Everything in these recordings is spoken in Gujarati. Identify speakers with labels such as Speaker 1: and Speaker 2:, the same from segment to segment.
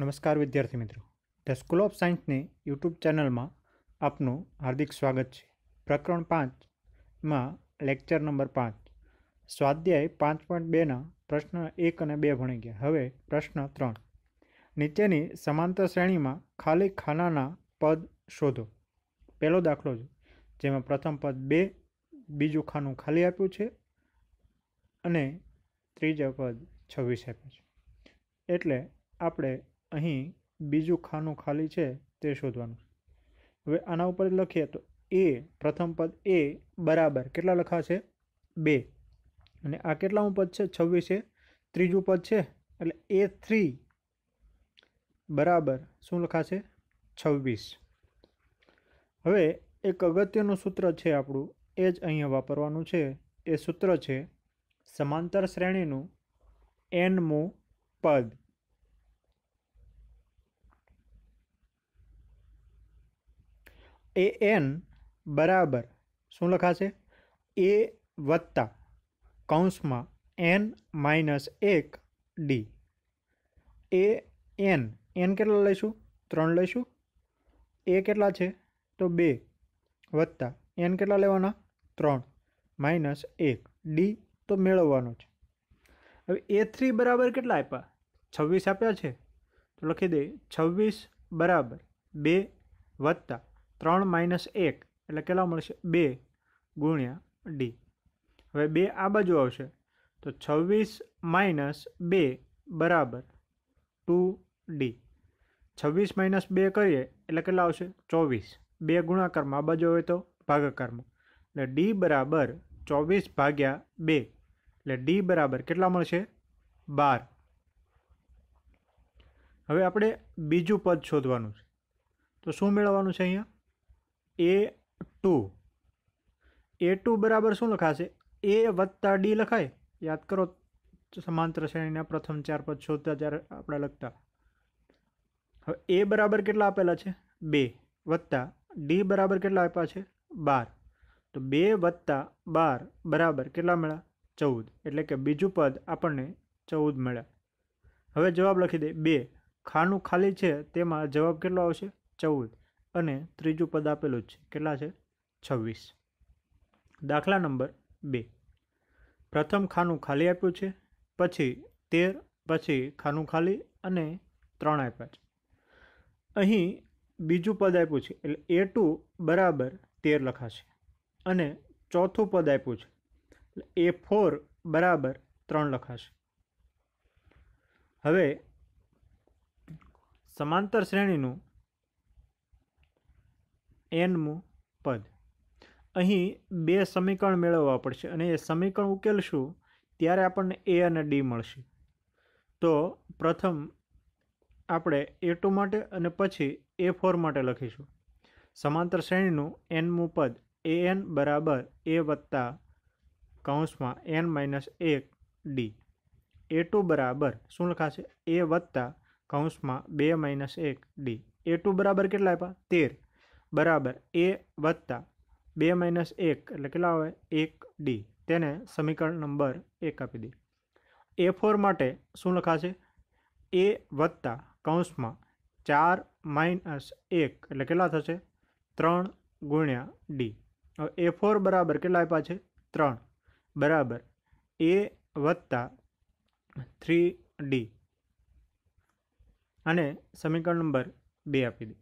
Speaker 1: નમસ્કાર વિદ્યાર્થી મિત્રો ધ સ્કૂલ ઓફ સાયન્સની યુટ્યુબ ચેનલમાં આપનું હાર્દિક સ્વાગત છે પ્રકરણ પાંચમાં લેક્ચર નંબર પાંચ સ્વાધ્યાય પાંચ પોઈન્ટ બેના પ્રશ્ન એક અને બે ભણી ગયા હવે પ્રશ્ન ત્રણ નીચેની સમાંતર શ્રેણીમાં ખાલી ખાનાના પદ શોધો પહેલો દાખલો છે જેમાં પ્રથમ પદ બે બીજું ખાનું ખાલી આપ્યું છે અને ત્રીજા પદ છવ્વીસ આપ્યું છે એટલે આપણે અહીં બીજું ખાનું ખાલી છે તે શોધવાનું હવે આના ઉપર લખીએ તો એ પ્રથમ પદ એ બરાબર કેટલા લખાશે બે અને આ કેટલામું પદ છે છવ્વીસ છે ત્રીજું પદ છે એટલે એ થ્રી બરાબર શું લખાશે છવ્વીસ હવે એક અગત્યનું સૂત્ર છે આપણું એ જ અહીંયા વાપરવાનું છે એ સૂત્ર છે સમાંતર શ્રેણીનું એનમું પદ an बराबर શું લખા છે a + (n - 1)d an n કેટલા લેશું 3 લેશું a કેટલા છે તો 2 + n કેટલા લેવાના 3 - 1d તો મેળવવાનો છે હવે a3 બરાબર કેટલા આપ્યા 26 આપ્યા છે તો લખી દે 26 = 2 + ત્રણ માઇનસ એક એટલે કેટલા મળશે બે ગુણ્યા ડી હવે બે આ બાજુ આવશે તો છવ્વીસ માઇનસ બે બરાબર ટુ ડી છવ્વીસ માઇનસ બે કરીએ એટલે કેટલા આવશે ચોવીસ બે ગુણાકારમાં આ બાજુ હોય તો ભાગાકારમાં એટલે ડી બરાબર ચોવીસ ભાગ્યા બે એટલે ડી બરાબર કેટલા મળશે બાર હવે આપણે બીજું પદ શોધવાનું છે તો શું મેળવવાનું છે અહીંયા એ ટુ એ ટુ બરાબર શું લખાશે એ વત્તા ડી લખાય યાદ કરો સમાંતર શ્રેણીના પ્રથમ ચાર પદ શોધતા ત્યારે આપણે લખતા હવે એ બરાબર કેટલા આપેલા છે બે વત્તા ડી બરાબર કેટલા આપ્યા છે બાર તો બે વત્તા બાર બરાબર કેટલા મળ્યા ચૌદ એટલે કે બીજું પદ આપણને ચૌદ મળ્યા હવે જવાબ લખી દે બે ખાનું ખાલી છે તેમાં જવાબ કેટલો આવશે ચૌદ અને ત્રીજું પદ આપેલું જ છે કેટલા છે છવ્વીસ દાખલા નંબર બે પ્રથમ ખાનું ખાલી આપ્યું છે પછી તેર પછી ખાનું ખાલી અને ત્રણ આપ્યા છે અહીં બીજું પદ આપ્યું છે એટલે એ ટુ બરાબર તેર લખાશે અને ચોથું પદ આપ્યું છે એટલે એ ફોર બરાબર ત્રણ લખાશે હવે સમાંતર શ્રેણીનું એનમું પદ અહીં બે સમીકરણ મેળવવા પડશે અને એ સમીકરણ ઉકેલશું ત્યારે આપણને એ અને ડી મળશે તો પ્રથમ આપણે એ ટુ માટે અને પછી એ ફોર માટે લખીશું સમાંતર શ્રેણીનું એનમું પદ એ એન બરાબર એ વત્તા કૌંસમાં એન માઇનસ એક ડી એ ટુ બરાબર શું લખાશે એ વત્તા કૌંસમાં બે માઇનસ એક ડી એ ટુ બરાબર કેટલા આપ્યા તેર બરાબર એ વત્તા બે માઇનસ એક એટલે કેટલા આવે એક ડી તેને સમીકરણ નંબર એક આપી દી એ ફોર માટે શું લખાશે એ વત્તા કૌંસમાં ચાર માઇનસ એક એટલે કેટલા થશે ત્રણ ગુણ્યા ડી હવે એ ફોર બરાબર કેટલા આપ્યા છે ત્રણ બરાબર એ વત્તા થ્રી ડી અને સમીકરણ નંબર બે આપી દે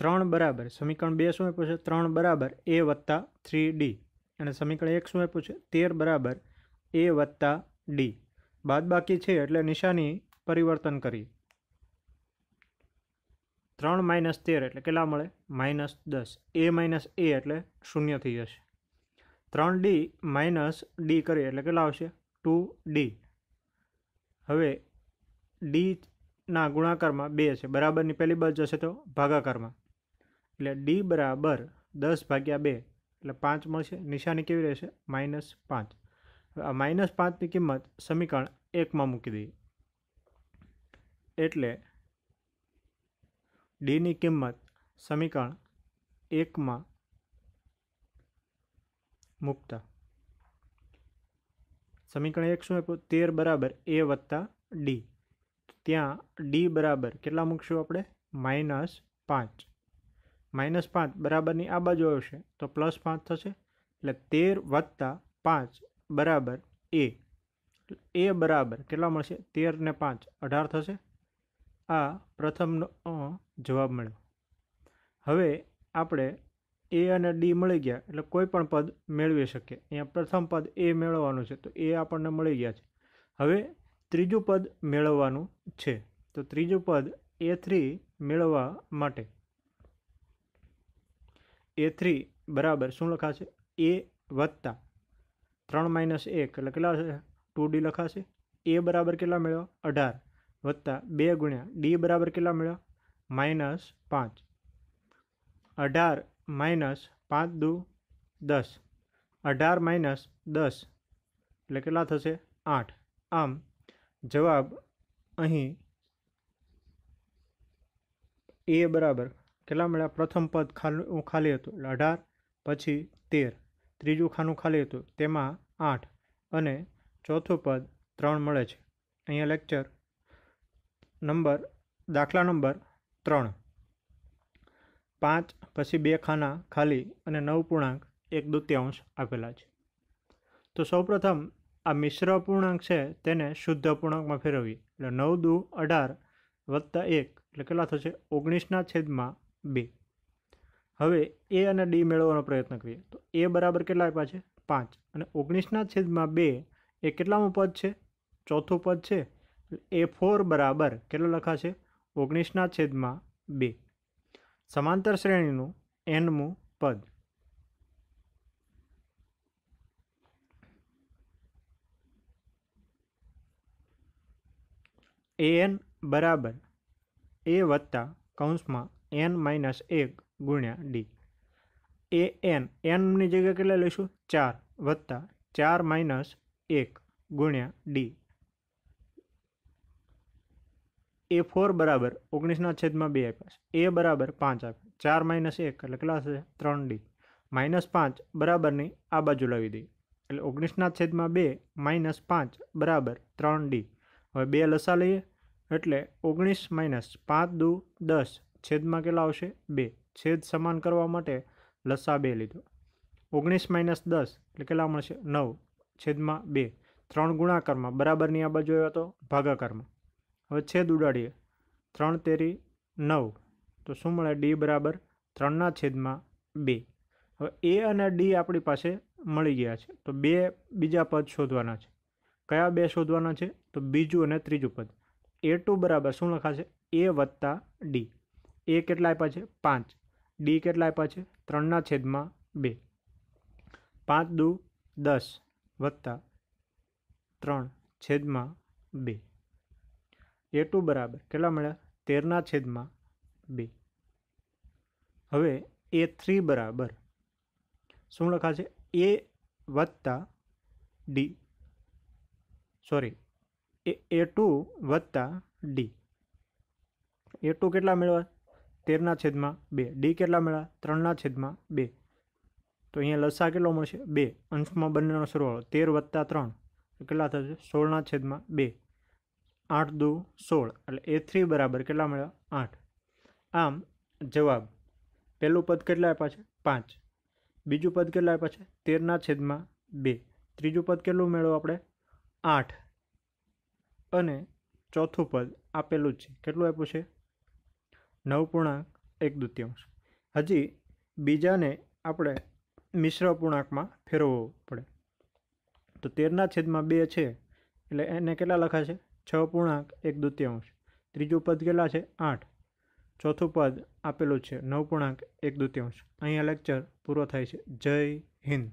Speaker 1: ત્રણ બરાબર સમીકરણ બે શું આપ્યું છે ત્રણ બરાબર એ વત્તા થ્રી ડી અને સમીકરણ એક શું આપ્યું છે તેર બરાબર એ વત્તા ડી બાદબાકી છે એટલે નિશાની પરિવર્તન કરી ત્રણ માઇનસ તેર એટલે કેટલા મળે માઇનસ દસ એ માઇનસ એ એટલે શૂન્ય થઈ જશે ત્રણ ડી માઇનસ ડી કરીએ એટલે કેટલા આવશે ટુ ડી હવે ડીના ગુણાકારમાં બે છે બરાબરની પહેલી બસ જશે તો ભાગાકારમાં એટલે ડી બરાબર દસ ભાગ્યા બે એટલે પાંચ મળશે નિશાની કેવી રહેશે માઇનસ પાંચ આ માઇનસ પાંચની કિંમત સમીકરણ એકમાં મૂકી દઈએ એટલે ડીની કિંમત સમીકરણ એકમાં મૂકતા સમીકરણ એક શું આપ્યું તેર બરાબર એ વત્તા ડી ત્યાં ડી બરાબર કેટલા મૂકશું આપણે માઇનસ પાંચ માઇનસ પાંચ બરાબરની આ બાજુ આવશે તો પ્લસ પાંચ થશે એટલે તેર વત્તા પાંચ બરાબર એ એ બરાબર કેટલા મળશે તેર ને પાંચ અઢાર થશે આ પ્રથમનો જવાબ મળ્યો હવે આપણે એ અને ડી મળી ગયા એટલે કોઈ પણ પદ મેળવી શકીએ અહીંયા પ્રથમ પદ એ મેળવવાનું છે તો એ આપણને મળી ગયા છે હવે ત્રીજું પદ મેળવવાનું છે તો ત્રીજું પદ એ થ્રી મેળવવા માટે a3 बराबर શું લખા છે a + 3 - a એટલે કેટલા છે 2d લખા છે a બરાબર કેટલા મળ્યો 18 + 2 * d બરાબર કેટલા મળ્યો -5 18 - 5 * 2 10 18 - 10 એટલે કેટલા થશે 8 આમ જવાબ અહીં a = કેટલા મળ્યા પ્રથમ પદ ખાનું ખાલી હતું એટલે અઢાર પછી તેર ત્રીજું ખાનું ખાલી હતું તેમાં આઠ અને ચોથું પદ ત્રણ મળે છે અહીંયા લેક્ચર નંબર દાખલા નંબર ત્રણ પાંચ પછી બે ખાના ખાલી અને નવ પૂર્ણાંક એક દૂત્યાંશ આપેલા છે તો સૌપ્રથમ આ મિશ્ર પૂર્ણાંક છે તેને શુદ્ધ પૂર્ણાંકમાં ફેરવીએ એટલે નવ દુ અઢાર વત્તા એક એટલે કેટલા થશે ઓગણીસના છેદમાં બે હવે એ અને ડી મેળવવાનો પ્રયત્ન કરીએ તો એ બરાબર કેટલા આપ્યા છે પાંચ અને ઓગણીસના છેદમાં બે એ કેટલામું પદ છે ચોથું પદ છે એ ફોર બરાબર કેટલો લખાશે ઓગણીસના છેદમાં બે સમાંતર શ્રેણીનું એનમું પદ એ એન બરાબર એ વત્તા કૌંસમાં એન માઇનસ એક ગુણ્યા ડી એ એન એનની જગ્યાએ કેટલા લઈશું ચાર વત્તા ચાર માઇનસ એક ગુણ્યા ડી એ ફોર બરાબર ઓગણીસના છેદમાં બે આપ્યા એ બરાબર પાંચ આપ્યા ચાર માઇનસ એક એટલે કેટલા થશે ત્રણ ડી માઇનસ પાંચ બરાબરની આ બાજુ લાવી દઈએ એટલે ઓગણીસના છેદમાં બે માઇનસ પાંચ બરાબર ત્રણ ડી હવે બે લસા લઈએ એટલે ઓગણીસ માઇનસ પાંચ દુ દસ છેદમાં કેટલા આવશે બે છેદ સમાન કરવા માટે લસા બે લીધો ઓગણીસ માઇનસ દસ એટલે કેટલા મળશે નવ છેદમાં બે ત્રણ ગુણાકારમાં બરાબરની આ બાજુ આવ્યો તો ભાગાકારમાં હવે છેદ ઉડાડીએ ત્રણ તેરી નવ તો શું મળે ડી બરાબર ત્રણના છેદમાં બે હવે એ અને ડી આપણી પાસે મળી ગયા છે તો બે બીજા પદ શોધવાના છે કયા બે શોધવાના છે તો બીજું અને ત્રીજું પદ એ ટુ બરાબર શું લખાશે એ વત્તા ડી એ કેટલા આપ્યા છે પાંચ ડી કેટલા આપ્યા છે ત્રણના છેદમાં બે પાંચ દુ દસ વત્તા ત્રણ છેદમાં બે એ ટુ બરાબર કેટલા મળ્યા તેરના છેદમાં બે હવે એ થ્રી બરાબર શું લખાશે એ વત્તા D sorry A A two વત્તા ડી એ ટુ કેટલા મેળવ્યા તેરના છેદમાં બે ડી કેટલા મળ્યા ત્રણના છેદમાં બે તો અહીંયા લસા કેટલો મળશે બે અંશમાં બંનેનો સરવાળો તેર વત્તા ત્રણ કેટલા થશે સોળના છેદમાં બે આઠ દુ સોળ એટલે એ થ્રી બરાબર કેટલા મળ્યા આઠ આમ જવાબ પહેલું પદ કેટલા આપ્યા છે પાંચ બીજું પદ કેટલા આપ્યા છે તેરના છેદમાં બે ત્રીજું પદ કેટલું મેળવ્યું આપણે આઠ અને ચોથું પદ આપેલું જ છે કેટલું આપ્યું છે નવ પૂર્ણાંક એક દૂત્યંશ હજી બીજાને આપણે મિશ્ર પૂર્ણાંકમાં ફેરવવો પડે તો તેરના છેદમાં બે છે એટલે એને કેટલા લખાશે છ પૂર્ણાંક એક દૂત્યાંશ ત્રીજું પદ કેટલા છે આઠ ચોથું પદ આપેલું છે નવ પૂર્ણાંક એક દૂત્યાંશ અહીંયા લેક્ચર પૂરો થાય છે જય હિન્દ